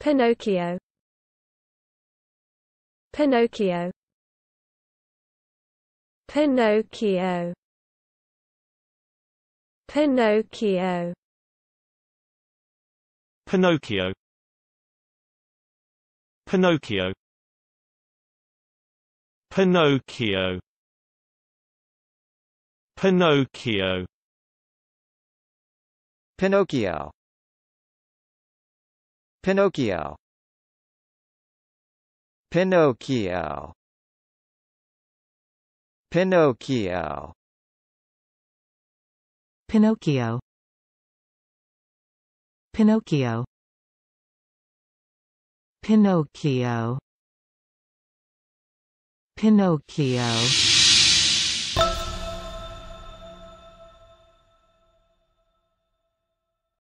Pinocchio Pinocchio Pinocchio Pinocchio Pinocchio Pinocchio Pinocchio Pinocchio Pinocchio Pinocchio Pinocchio Pinocchio Pinocchio Pinocchio Pinocchio Pinocchio